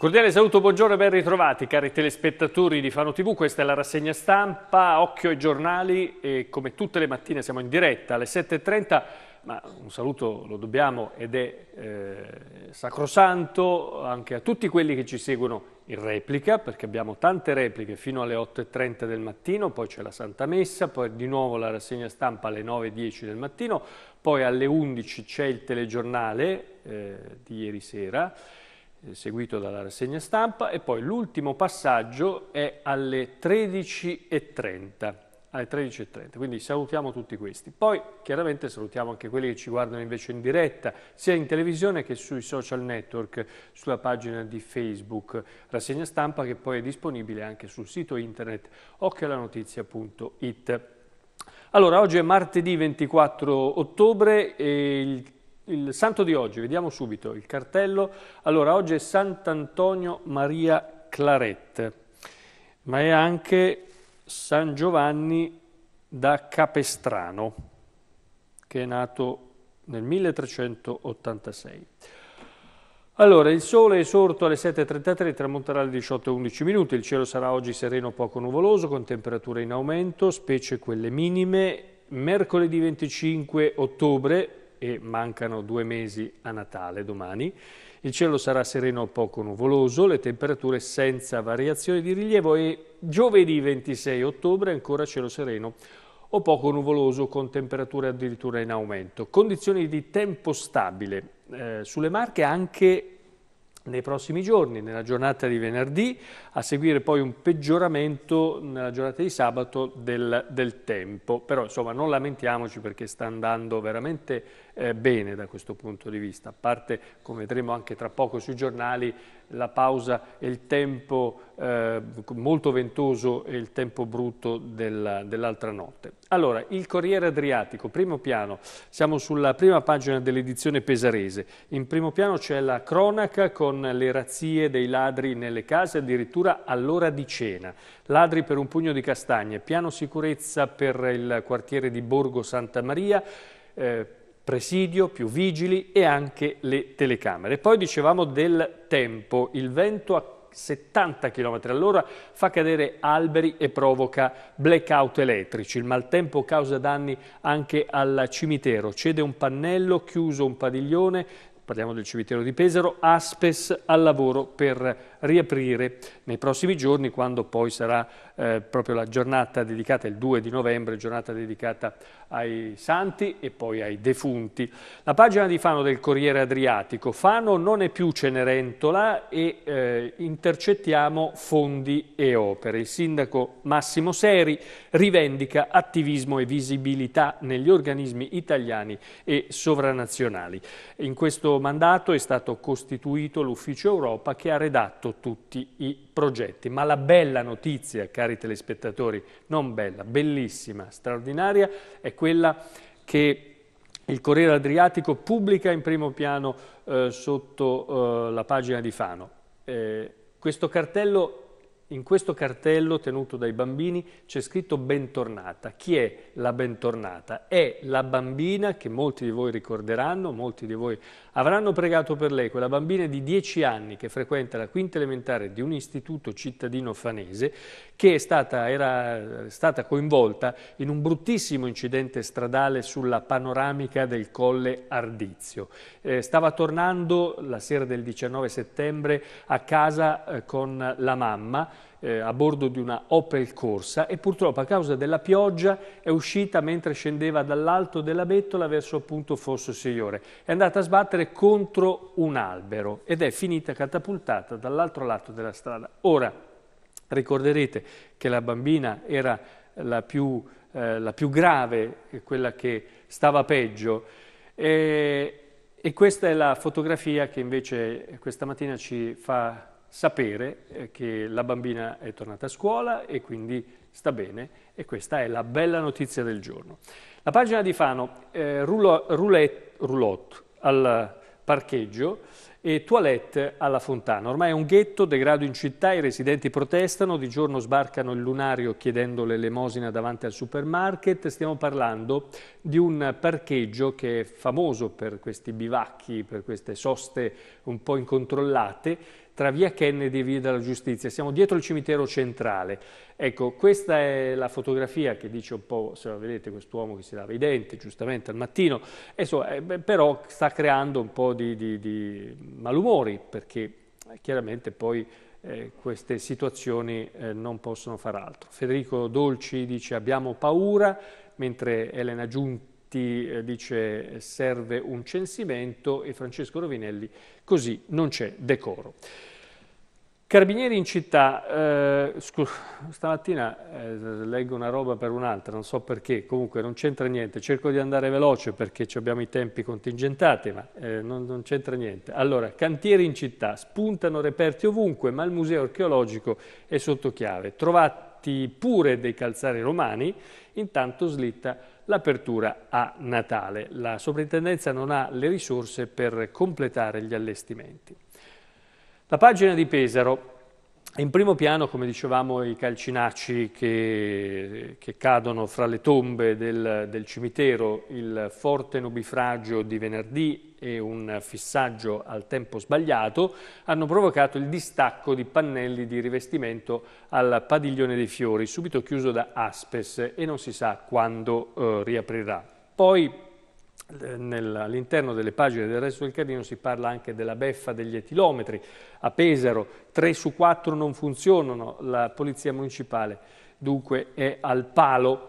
cordiale saluto, buongiorno e ben ritrovati cari telespettatori di Fano TV, questa è la rassegna stampa, occhio ai giornali e come tutte le mattine siamo in diretta alle 7.30 ma un saluto lo dobbiamo ed è eh, sacrosanto anche a tutti quelli che ci seguono in replica perché abbiamo tante repliche fino alle 8.30 del mattino, poi c'è la Santa Messa, poi di nuovo la rassegna stampa alle 9.10 del mattino, poi alle 11 c'è il telegiornale eh, di ieri sera eh, seguito dalla rassegna stampa e poi l'ultimo passaggio è alle 13.30. Alle 13.30, quindi salutiamo tutti questi. Poi chiaramente salutiamo anche quelli che ci guardano invece in diretta, sia in televisione che sui social network, sulla pagina di Facebook, rassegna stampa che poi è disponibile anche sul sito internet occhialanotizia.it. Allora, oggi è martedì 24 ottobre e il il santo di oggi, vediamo subito il cartello. Allora, oggi è Sant'Antonio Maria Claret, ma è anche San Giovanni da Capestrano, che è nato nel 1386. Allora, il sole è sorto alle 7.33, tramonterà alle 18.11 minuti, il cielo sarà oggi sereno poco nuvoloso, con temperature in aumento, specie quelle minime. Mercoledì 25 ottobre e mancano due mesi a Natale domani. Il cielo sarà sereno o poco nuvoloso, le temperature senza variazioni di rilievo e giovedì 26 ottobre ancora cielo sereno o poco nuvoloso con temperature addirittura in aumento. Condizioni di tempo stabile eh, sulle Marche anche nei prossimi giorni, nella giornata di venerdì, a seguire poi un peggioramento nella giornata di sabato del, del tempo. Però insomma non lamentiamoci perché sta andando veramente eh, bene da questo punto di vista, a parte, come vedremo anche tra poco sui giornali, la pausa e il tempo eh, molto ventoso e il tempo brutto del, dell'altra notte. Allora, il Corriere Adriatico, primo piano, siamo sulla prima pagina dell'edizione pesarese. In primo piano c'è la cronaca con le razzie dei ladri nelle case, addirittura all'ora di cena. Ladri per un pugno di castagne, piano sicurezza per il quartiere di Borgo Santa Maria, eh, presidio, più vigili e anche le telecamere. Poi dicevamo del tempo, il vento a 70 km all'ora fa cadere alberi e provoca blackout elettrici. Il maltempo causa danni anche al cimitero, cede un pannello, chiuso un padiglione, parliamo del cimitero di Pesaro, Aspes al lavoro per riaprire nei prossimi giorni quando poi sarà eh, proprio la giornata dedicata, il 2 di novembre, giornata dedicata ai santi e poi ai defunti. La pagina di Fano del Corriere Adriatico. Fano non è più Cenerentola e eh, intercettiamo fondi e opere. Il sindaco Massimo Seri rivendica attivismo e visibilità negli organismi italiani e sovranazionali. In questo mandato è stato costituito l'Ufficio Europa che ha redatto tutti i progetti. Ma la bella notizia, cari telespettatori, non bella, bellissima, straordinaria, è quella che il Corriere Adriatico pubblica in primo piano eh, sotto eh, la pagina di Fano. Eh, questo cartello in questo cartello tenuto dai bambini c'è scritto bentornata. Chi è la bentornata? È la bambina che molti di voi ricorderanno, molti di voi avranno pregato per lei, quella bambina di 10 anni che frequenta la quinta elementare di un istituto cittadino fanese che stata, era stata coinvolta in un bruttissimo incidente stradale sulla panoramica del Colle Ardizio. Eh, stava tornando la sera del 19 settembre a casa eh, con la mamma eh, a bordo di una Opel Corsa e purtroppo a causa della pioggia è uscita mentre scendeva dall'alto della bettola verso appunto Fosso Signore. È andata a sbattere contro un albero ed è finita catapultata dall'altro lato della strada. Ora, Ricorderete che la bambina era la più, eh, la più grave, eh, quella che stava peggio. E, e, questa è la fotografia che invece questa mattina ci fa sapere eh, che la bambina è tornata a scuola e quindi sta bene e questa è la bella notizia del giorno. La pagina di Fano, eh, roulotte, roulotte al parcheggio, e toilette alla fontana. Ormai è un ghetto, degrado in città, i residenti protestano, di giorno sbarcano il lunario chiedendo l'elemosina davanti al supermarket. Stiamo parlando di un parcheggio che è famoso per questi bivacchi, per queste soste un po' incontrollate tra via Kennedy e via della Giustizia, siamo dietro il cimitero centrale. Ecco, questa è la fotografia che dice un po', se la vedete, quest'uomo che si lava i denti giustamente al mattino, so, eh, beh, però sta creando un po' di, di, di malumori perché eh, chiaramente poi... Eh, queste situazioni eh, non possono far altro. Federico Dolci dice abbiamo paura, mentre Elena Giunti ti eh, dice serve un censimento e Francesco Rovinelli così non c'è decoro. Carabinieri in città, eh, scu- stamattina eh, leggo una roba per un'altra, non so perché, comunque non c'entra niente, cerco di andare veloce perché abbiamo i tempi contingentati, ma eh, non, non c'entra niente. Allora, cantieri in città, spuntano reperti ovunque, ma il museo archeologico è sotto chiave. Trovati pure dei calzari romani, intanto slitta l'apertura a Natale. La sovrintendenza non ha le risorse per completare gli allestimenti. La pagina di Pesaro in primo piano, come dicevamo, i calcinacci che, che cadono fra le tombe del, del cimitero, il forte nubifragio di venerdì e un fissaggio al tempo sbagliato hanno provocato il distacco di pannelli di rivestimento al padiglione dei fiori, subito chiuso da Aspes e non si sa quando eh, riaprirà. Poi all'interno delle pagine del resto del Carlino si parla anche della beffa degli etilometri. A Pesaro 3 su 4 non funzionano, la Polizia Municipale dunque è al palo.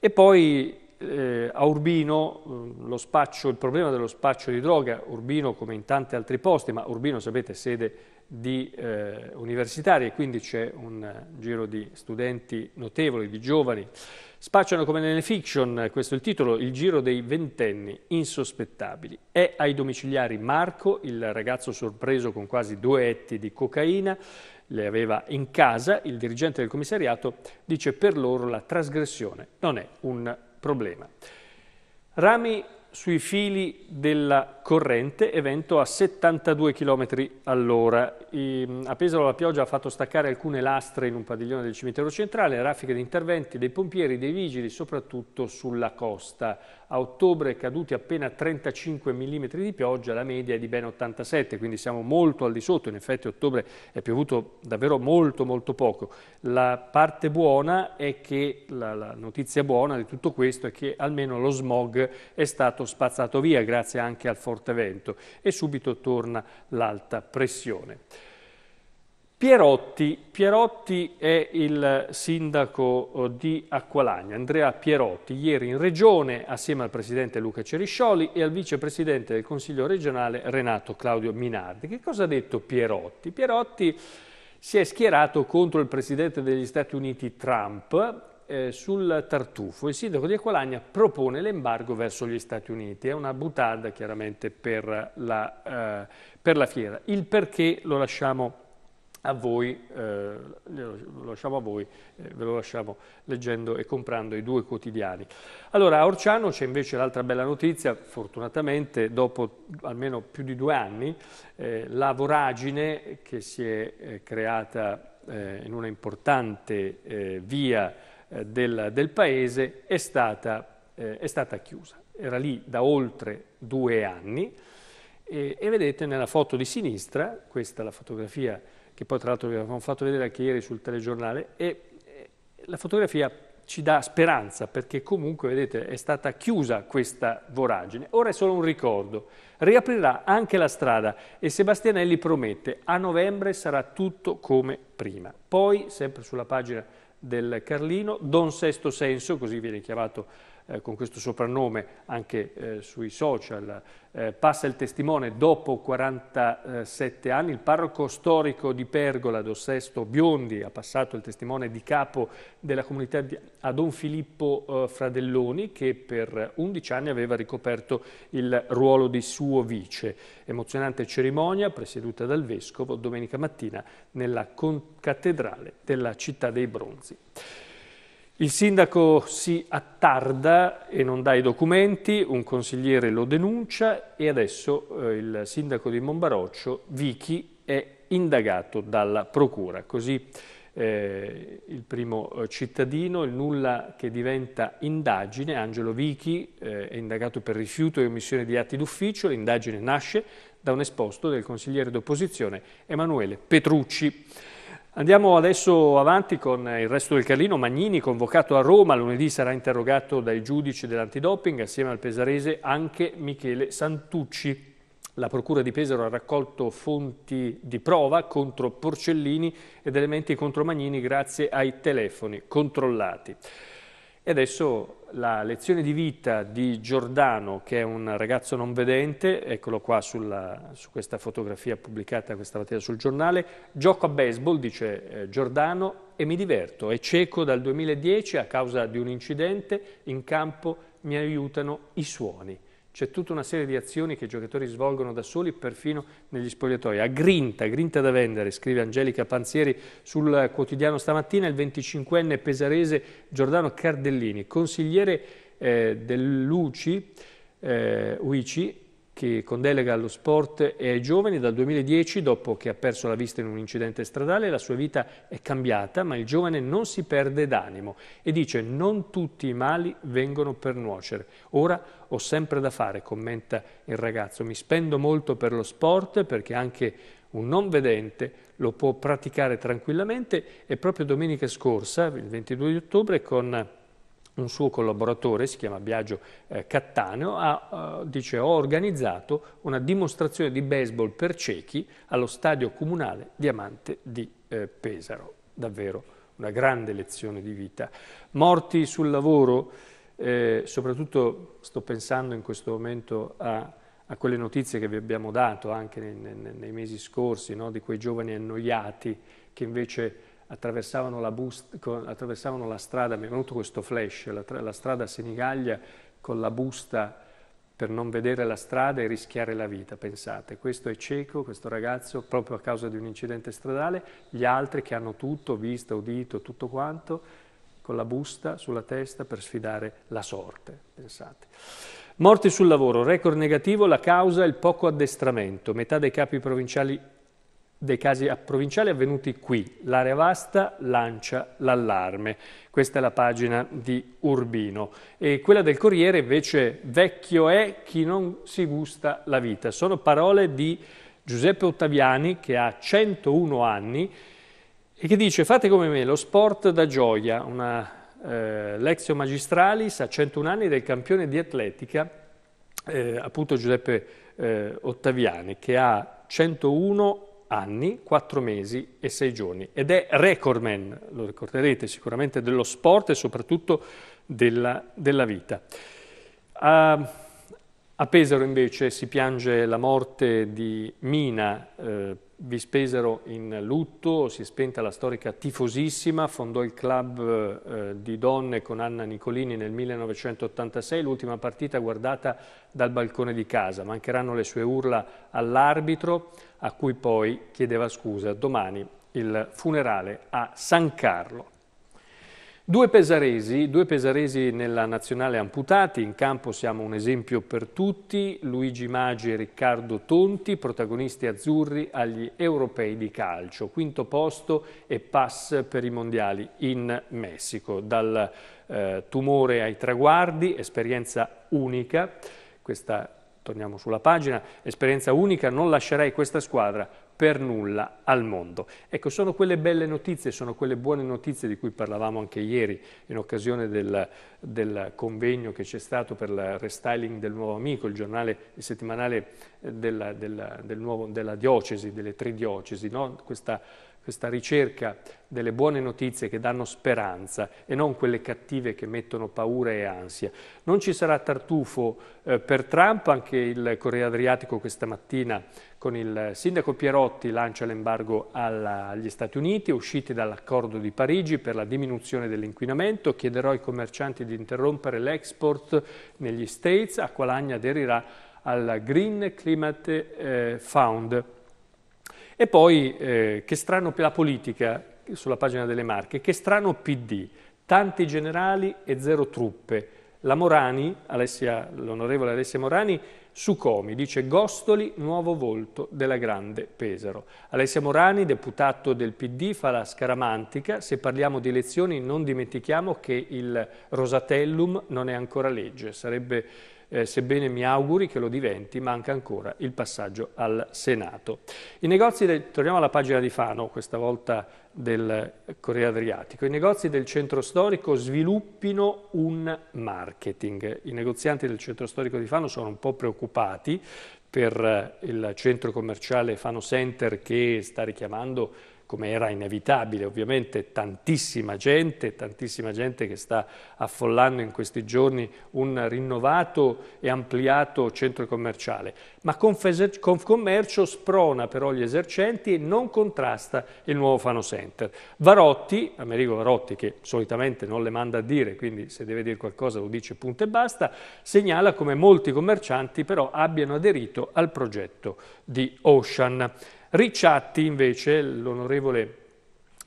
E poi eh, a Urbino eh, spaccio, il problema dello spaccio di droga, Urbino come in tanti altri posti, ma Urbino sapete è sede di eh, universitari e quindi c'è un giro di studenti notevoli, di giovani, spacciano come nelle fiction, questo è il titolo, il giro dei ventenni insospettabili. È ai domiciliari Marco, il ragazzo sorpreso con quasi due etti di cocaina, le aveva in casa, il dirigente del commissariato dice per loro la trasgressione non è un problema. Rami sui fili della corrente e vento a 72 km all'ora. A Pesaro la pioggia ha fatto staccare alcune lastre in un padiglione del cimitero centrale, raffiche di interventi dei pompieri, dei vigili, soprattutto sulla costa. A ottobre caduti appena 35 mm di pioggia, la media è di ben 87, quindi siamo molto al di sotto. In effetti a ottobre è piovuto davvero molto molto poco. La parte buona è che, la, la notizia buona di tutto questo è che almeno lo smog è stato spazzato via, grazie anche al forte portavento e subito torna l'alta pressione. Pierotti, Pierotti è il sindaco eh, di Acqualagna, Andrea Pierotti, ieri in regione assieme al presidente Luca Ceriscioli e al vicepresidente del Consiglio regionale Renato Claudio Minardi. Che cosa ha detto Pierotti? Pierotti si è schierato contro il presidente degli Stati Uniti Trump eh, sul tartufo. Il sindaco di Equalagna propone l'embargo verso gli Stati Uniti. È una butada chiaramente per la, eh, per la fiera. Il perché lo lasciamo a voi, eh, lo lasciamo a voi eh, ve lo lasciamo leggendo e comprando i due quotidiani. Allora, a Orciano c'è invece l'altra bella notizia, fortunatamente dopo almeno più di due anni, eh, la voragine che si è eh, creata in una importante via eh, del, del, paese è stata, eh, è stata, chiusa. Era lì da oltre due anni e, e, vedete nella foto di sinistra, questa è la fotografia che poi tra l'altro vi avevamo fatto vedere anche ieri sul telegiornale, e, e la fotografia ci dà speranza perché comunque, vedete, è stata chiusa questa voragine. Ora è solo un ricordo. Riaprirà anche la strada e Sebastianelli promette a novembre sarà tutto come prima. Poi, sempre sulla pagina del Carlino, Don Sesto Senso, così viene chiamato eh, con questo soprannome anche eh, sui social, eh, passa il testimone dopo 47 anni, il parroco storico di Pergola, Sesto Biondi, ha passato il testimone di capo della comunità di, a Don Filippo eh, Fradelloni che per 11 anni aveva ricoperto il ruolo di suo vice. Emozionante cerimonia presieduta dal Vescovo domenica mattina nella cattedrale della città dei bronzi. Il sindaco si attarda e non dà i documenti, un consigliere lo denuncia e adesso eh, il sindaco di Monbaroccio, Vichi, è indagato dalla procura. Così eh, il primo eh, cittadino, il nulla che diventa indagine, Angelo Vichi eh, è indagato per rifiuto e omissione di atti d'ufficio, l'indagine nasce da un esposto del consigliere d'opposizione Emanuele Petrucci. Andiamo adesso avanti con il resto del Carlino. Magnini, convocato a Roma, lunedì sarà interrogato dai giudici dell'antidoping, assieme al pesarese anche Michele Santucci. La Procura di Pesaro ha raccolto fonti di prova contro Porcellini ed elementi contro Magnini grazie ai telefoni controllati. E adesso la lezione di vita di Giordano, che è un ragazzo non vedente, eccolo qua sulla, su questa fotografia pubblicata questa mattina sul giornale, gioco a baseball, dice eh, Giordano, e mi diverto, è cieco dal 2010 a causa di un incidente, in campo mi aiutano i suoni. C'è tutta una serie di azioni che i giocatori svolgono da soli, perfino negli spogliatoi. A grinta, grinta da vendere, scrive Angelica Panzieri sul quotidiano stamattina, il 25enne pesarese Giordano Cardellini, consigliere eh, dell'UCI, eh, UICI, che con delega allo sport e ai giovani dal 2010, dopo che ha perso la vista in un incidente stradale, la sua vita è cambiata, ma il giovane non si perde d'animo e dice non tutti i mali vengono per nuocere. Ora ho sempre da fare, commenta il ragazzo, mi spendo molto per lo sport perché anche un non vedente lo può praticare tranquillamente e proprio domenica scorsa, il 22 di ottobre, con un suo collaboratore, si chiama Biagio eh, Cattaneo, ha, eh, dice, ho organizzato una dimostrazione di baseball per ciechi allo stadio comunale Diamante di eh, Pesaro. Davvero una grande lezione di vita. Morti sul lavoro, eh, soprattutto sto pensando in questo momento a a quelle notizie che vi abbiamo dato anche nei, nei, nei mesi scorsi, no? di quei giovani annoiati che invece attraversavano la, busta, attraversavano la strada, mi è venuto questo flash, la, la strada Senigallia con la busta per non vedere la strada e rischiare la vita, pensate. Questo è cieco, questo ragazzo, proprio a causa di un incidente stradale, gli altri che hanno tutto, visto, udito, tutto quanto, con la busta sulla testa per sfidare la sorte, pensate. Morti sul lavoro, record negativo, la causa è il poco addestramento. Metà dei capi provinciali dei casi provinciali avvenuti qui. L'area vasta lancia l'allarme. Questa è la pagina di Urbino. E quella del Corriere invece vecchio è chi non si gusta la vita. Sono parole di Giuseppe Ottaviani che ha 101 anni e che dice fate come me lo sport da gioia, una eh, Lexio Magistralis a 101 anni del campione di atletica, eh, appunto Giuseppe eh, Ottaviani, che ha 101 anni anni, 4 mesi e 6 giorni ed è recordman, lo ricorderete sicuramente, dello sport e soprattutto della, della vita. Uh, a Pesaro invece si piange la morte di Mina, eh, vi spesero in lutto, si è spenta la storica tifosissima, fondò il club eh, di donne con Anna Nicolini nel 1986, l'ultima partita guardata dal balcone di casa. Mancheranno le sue urla all'arbitro, a cui poi chiedeva scusa domani il funerale a San Carlo. Due pesaresi, due pesaresi nella nazionale amputati, in campo siamo un esempio per tutti, Luigi Maggi e Riccardo Tonti, protagonisti azzurri agli europei di calcio, quinto posto e pass per i mondiali in Messico, dal eh, tumore ai traguardi, esperienza unica, questa, torniamo sulla pagina, esperienza unica, non lascerei questa squadra per nulla al mondo. Ecco, sono quelle belle notizie, sono quelle buone notizie di cui parlavamo anche ieri in occasione del, del convegno che c'è stato per il restyling del Nuovo Amico, il giornale il settimanale eh, della, della, del nuovo, della diocesi, delle tre diocesi, no? questa, questa ricerca delle buone notizie che danno speranza e non quelle cattive che mettono paura e ansia. Non ci sarà tartufo eh, per Trump, anche il Corriere Adriatico questa mattina con il sindaco Pierotti lancia l'embargo agli Stati Uniti, usciti dall'accordo di Parigi per la diminuzione dell'inquinamento, chiederò ai commercianti di interrompere l'export negli States, Qualagna aderirà al Green Climate eh, Fund. E poi, eh, che strano la politica, sulla pagina delle Marche, che strano PD, tanti generali e zero truppe. La Morani, l'onorevole Alessia Morani, su Comi, dice Gostoli, nuovo volto della grande Pesaro. Alessia Morani, deputato del PD, fa la scaramantica. Se parliamo di elezioni non dimentichiamo che il Rosatellum non è ancora legge. Sarebbe eh, sebbene mi auguri che lo diventi, manca ancora il passaggio al Senato. I negozi, del, torniamo alla pagina di Fano, questa volta del Corriere Adriatico, i negozi del centro storico sviluppino un marketing. I negozianti del centro storico di Fano sono un po' preoccupati per eh, il centro commerciale Fano Center che sta richiamando come era inevitabile ovviamente, tantissima gente, tantissima gente che sta affollando in questi giorni un rinnovato e ampliato centro commerciale. Ma Confcommercio sprona però gli esercenti e non contrasta il nuovo Fano Center. Varotti, Amerigo Varotti, che solitamente non le manda a dire, quindi se deve dire qualcosa lo dice punto e basta, segnala come molti commercianti però abbiano aderito al progetto di Ocean. Ricciatti invece, l'onorevole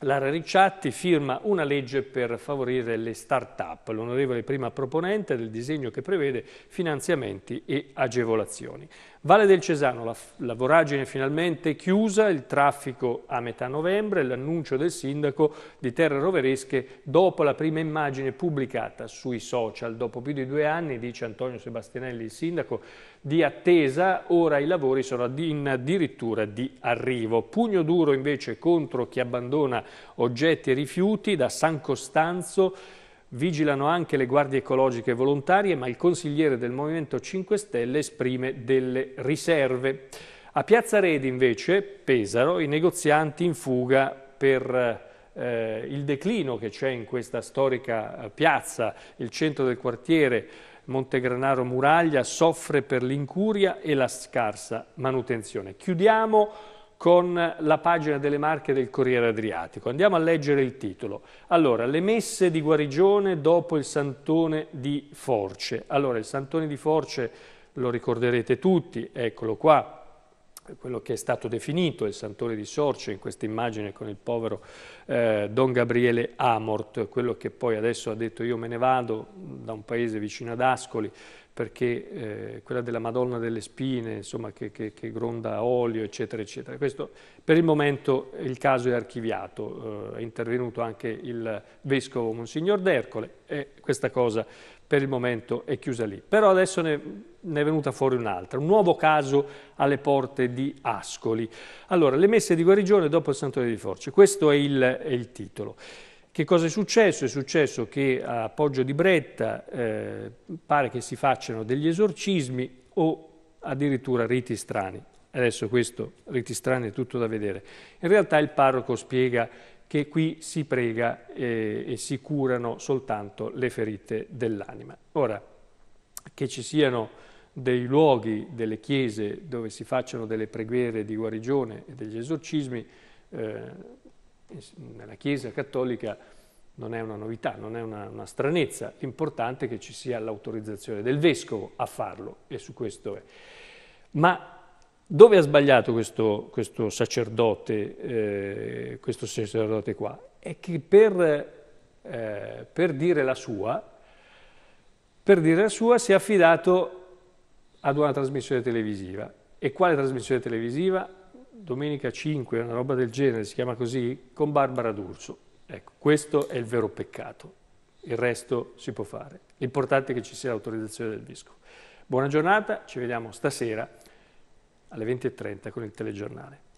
Lara Ricciatti firma una legge per favorire le start-up, l'onorevole prima proponente del disegno che prevede finanziamenti e agevolazioni. Valle del Cesano, la, la voragine finalmente chiusa, il traffico a metà novembre, l'annuncio del sindaco di Terre Roveresche dopo la prima immagine pubblicata sui social. Dopo più di due anni, dice Antonio Sebastianelli, il sindaco, di attesa, ora i lavori sono in addirittura di arrivo. Pugno duro invece contro chi abbandona oggetti e rifiuti da San Costanzo, Vigilano anche le guardie ecologiche volontarie, ma il consigliere del Movimento 5 Stelle esprime delle riserve. A Piazza Redi invece, Pesaro, i negozianti in fuga per eh, il declino che c'è in questa storica eh, piazza, il centro del quartiere Montegranaro Muraglia soffre per l'incuria e la scarsa manutenzione. Chiudiamo con la pagina delle Marche del Corriere Adriatico. Andiamo a leggere il titolo. Allora, le messe di guarigione dopo il Santone di Force. Allora, il Santone di Force lo ricorderete tutti, eccolo qua, quello che è stato definito il Santone di Sorce in questa immagine con il povero eh, Don Gabriele Amort, quello che poi adesso ha detto io me ne vado da un paese vicino ad Ascoli perché eh, quella della Madonna delle Spine, insomma, che, che, che, gronda olio, eccetera, eccetera. Questo, per il momento il caso è archiviato, eh, è intervenuto anche il vescovo Monsignor D'Ercole e questa cosa per il momento è chiusa lì. Però adesso ne, ne, è venuta fuori un'altra, un nuovo caso alle porte di Ascoli. Allora, le messe di guarigione dopo il Santuario di Forci, questo è il, è il titolo. Che cosa è successo? È successo che a Poggio di Bretta eh, pare che si facciano degli esorcismi o addirittura riti strani. Adesso questo, riti strani, è tutto da vedere. In realtà il parroco spiega che qui si prega eh, e si curano soltanto le ferite dell'anima. Ora, che ci siano dei luoghi, delle chiese dove si facciano delle preghiere di guarigione e degli esorcismi, eh, nella Chiesa cattolica non è una novità, non è una, una stranezza, l'importante è che ci sia l'autorizzazione del vescovo a farlo e su questo è. Ma dove ha sbagliato questo, questo, sacerdote, eh, questo sacerdote qua? È che per, eh, per, dire la sua, per dire la sua si è affidato ad una trasmissione televisiva. E quale trasmissione televisiva? domenica 5, una roba del genere, si chiama così, con Barbara D'Urso. Ecco, questo è il vero peccato, il resto si può fare. L'importante è che ci sia l'autorizzazione del Vescovo. Buona giornata, ci vediamo stasera alle 20.30 con il telegiornale.